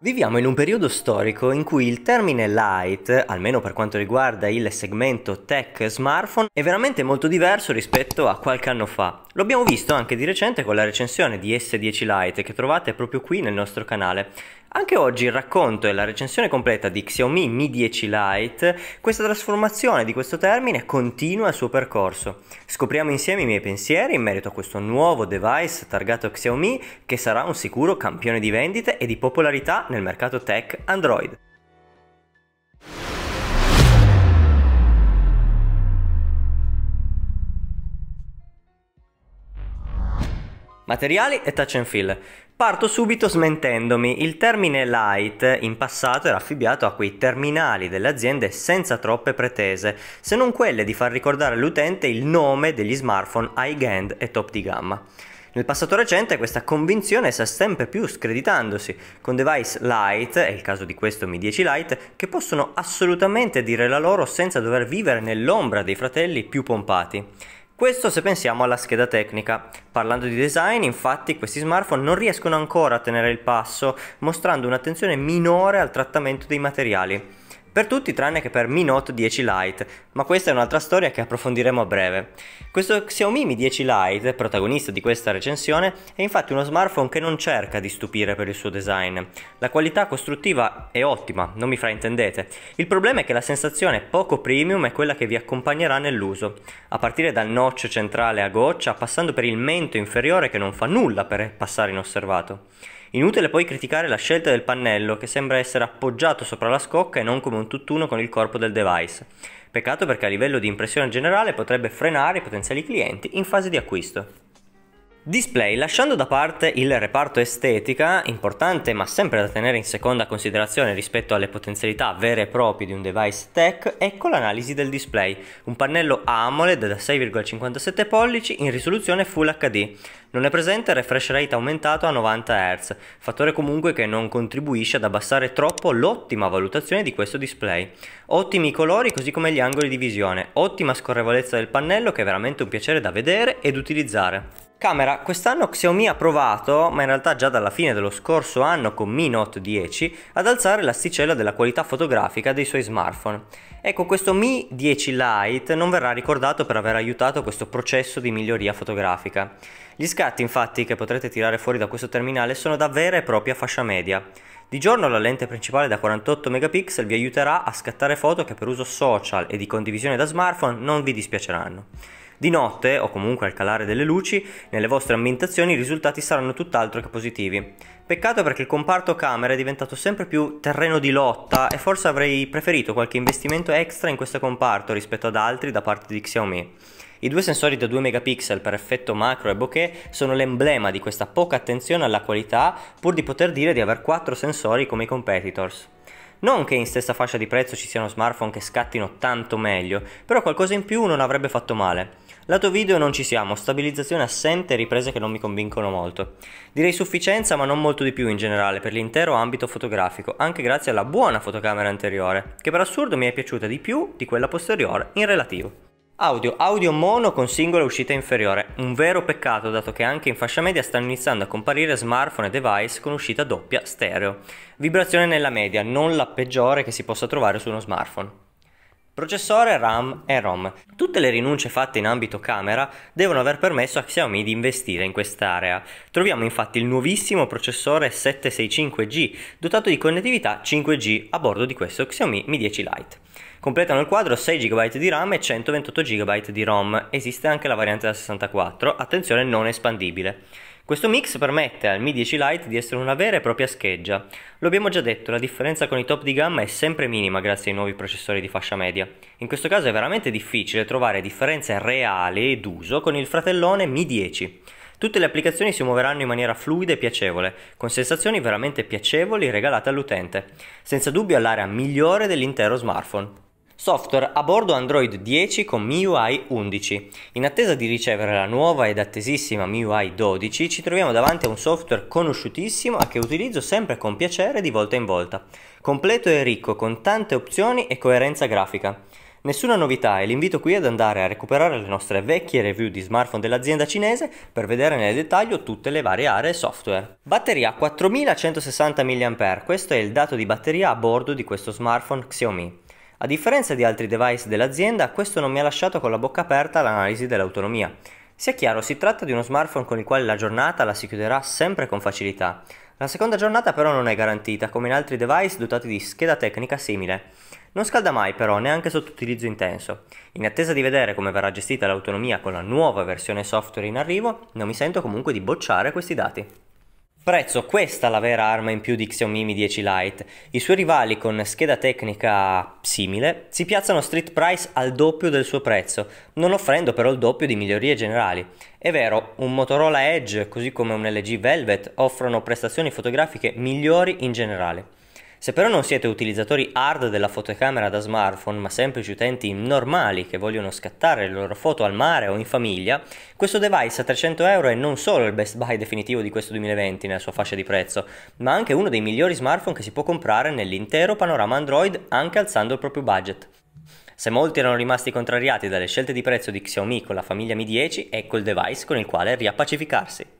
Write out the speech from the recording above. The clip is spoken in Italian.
Viviamo in un periodo storico in cui il termine light, almeno per quanto riguarda il segmento tech smartphone, è veramente molto diverso rispetto a qualche anno fa. Lo abbiamo visto anche di recente con la recensione di S10 Lite che trovate proprio qui nel nostro canale. Anche oggi il racconto e la recensione completa di Xiaomi Mi 10 Lite, questa trasformazione di questo termine continua il suo percorso. Scopriamo insieme i miei pensieri in merito a questo nuovo device targato Xiaomi che sarà un sicuro campione di vendite e di popolarità nel mercato tech Android. Materiali e touch and feel. Parto subito smentendomi, il termine light in passato era affibbiato a quei terminali delle aziende senza troppe pretese, se non quelle di far ricordare all'utente il nome degli smartphone high-end e top di gamma. Nel passato recente questa convinzione sta sempre più screditandosi, con device light, è il caso di questo Mi 10 Lite, che possono assolutamente dire la loro senza dover vivere nell'ombra dei fratelli più pompati. Questo se pensiamo alla scheda tecnica. Parlando di design, infatti, questi smartphone non riescono ancora a tenere il passo, mostrando un'attenzione minore al trattamento dei materiali per tutti tranne che per Mi Note 10 Lite, ma questa è un'altra storia che approfondiremo a breve. Questo Xiaomi Mi 10 Lite, protagonista di questa recensione, è infatti uno smartphone che non cerca di stupire per il suo design. La qualità costruttiva è ottima, non mi fraintendete. Il problema è che la sensazione poco premium è quella che vi accompagnerà nell'uso, a partire dal notch centrale a goccia, passando per il mento inferiore che non fa nulla per passare inosservato. Inutile poi criticare la scelta del pannello che sembra essere appoggiato sopra la scocca e non come un tutt'uno con il corpo del device. Peccato perché a livello di impressione generale potrebbe frenare i potenziali clienti in fase di acquisto. Display, lasciando da parte il reparto estetica, importante ma sempre da tenere in seconda considerazione rispetto alle potenzialità vere e proprie di un device tech, ecco l'analisi del display, un pannello AMOLED da 6,57 pollici in risoluzione Full HD. Non è presente refresh rate aumentato a 90 Hz, fattore comunque che non contribuisce ad abbassare troppo l'ottima valutazione di questo display. Ottimi i colori così come gli angoli di visione, ottima scorrevolezza del pannello che è veramente un piacere da vedere ed utilizzare. Camera, quest'anno Xiaomi ha provato, ma in realtà già dalla fine dello scorso anno con Mi Note 10, ad alzare l'asticella della qualità fotografica dei suoi smartphone. Ecco, questo Mi 10 Lite non verrà ricordato per aver aiutato questo processo di miglioria fotografica. Gli scatti infatti che potrete tirare fuori da questo terminale sono da vera e propria fascia media. Di giorno la lente principale da 48 megapixel vi aiuterà a scattare foto che per uso social e di condivisione da smartphone non vi dispiaceranno. Di notte, o comunque al calare delle luci, nelle vostre ambientazioni i risultati saranno tutt'altro che positivi. Peccato perché il comparto camera è diventato sempre più terreno di lotta e forse avrei preferito qualche investimento extra in questo comparto rispetto ad altri da parte di Xiaomi. I due sensori da 2 megapixel per effetto macro e bokeh sono l'emblema di questa poca attenzione alla qualità pur di poter dire di aver 4 sensori come i competitors. Non che in stessa fascia di prezzo ci siano smartphone che scattino tanto meglio, però qualcosa in più non avrebbe fatto male. Lato video non ci siamo, stabilizzazione assente e riprese che non mi convincono molto. Direi sufficienza ma non molto di più in generale per l'intero ambito fotografico, anche grazie alla buona fotocamera anteriore, che per assurdo mi è piaciuta di più di quella posteriore in relativo. Audio, audio mono con singola uscita inferiore, un vero peccato dato che anche in fascia media stanno iniziando a comparire smartphone e device con uscita doppia stereo. Vibrazione nella media, non la peggiore che si possa trovare su uno smartphone. Processore, RAM e ROM. Tutte le rinunce fatte in ambito camera devono aver permesso a Xiaomi di investire in quest'area. Troviamo infatti il nuovissimo processore 765G, dotato di connettività 5G a bordo di questo Xiaomi Mi 10 Lite. Completano il quadro 6 GB di RAM e 128 GB di ROM. Esiste anche la variante da 64, attenzione non espandibile. Questo mix permette al Mi 10 Lite di essere una vera e propria scheggia. Lo abbiamo già detto, la differenza con i top di gamma è sempre minima grazie ai nuovi processori di fascia media. In questo caso è veramente difficile trovare differenze reali ed uso con il fratellone Mi 10. Tutte le applicazioni si muoveranno in maniera fluida e piacevole, con sensazioni veramente piacevoli regalate all'utente, senza dubbio l'area migliore dell'intero smartphone. Software a bordo Android 10 con MIUI 11. In attesa di ricevere la nuova ed attesissima MIUI 12 ci troviamo davanti a un software conosciutissimo e che utilizzo sempre con piacere di volta in volta. Completo e ricco con tante opzioni e coerenza grafica. Nessuna novità e l'invito qui ad andare a recuperare le nostre vecchie review di smartphone dell'azienda cinese per vedere nel dettaglio tutte le varie aree software. Batteria 4160 mAh, questo è il dato di batteria a bordo di questo smartphone Xiaomi. A differenza di altri device dell'azienda, questo non mi ha lasciato con la bocca aperta l'analisi dell'autonomia. Sia chiaro, si tratta di uno smartphone con il quale la giornata la si chiuderà sempre con facilità. La seconda giornata però non è garantita, come in altri device dotati di scheda tecnica simile. Non scalda mai però, neanche sotto utilizzo intenso. In attesa di vedere come verrà gestita l'autonomia con la nuova versione software in arrivo, non mi sento comunque di bocciare questi dati. Prezzo questa è la vera arma in più di Xiaomi Mi 10 Lite. I suoi rivali con scheda tecnica simile si piazzano street price al doppio del suo prezzo, non offrendo però il doppio di migliorie generali. È vero, un Motorola Edge così come un LG Velvet offrono prestazioni fotografiche migliori in generale. Se però non siete utilizzatori hard della fotocamera da smartphone, ma semplici utenti normali che vogliono scattare le loro foto al mare o in famiglia, questo device a 300€ è non solo il best buy definitivo di questo 2020 nella sua fascia di prezzo, ma anche uno dei migliori smartphone che si può comprare nell'intero panorama Android anche alzando il proprio budget. Se molti erano rimasti contrariati dalle scelte di prezzo di Xiaomi con la famiglia Mi 10, ecco il device con il quale riappacificarsi.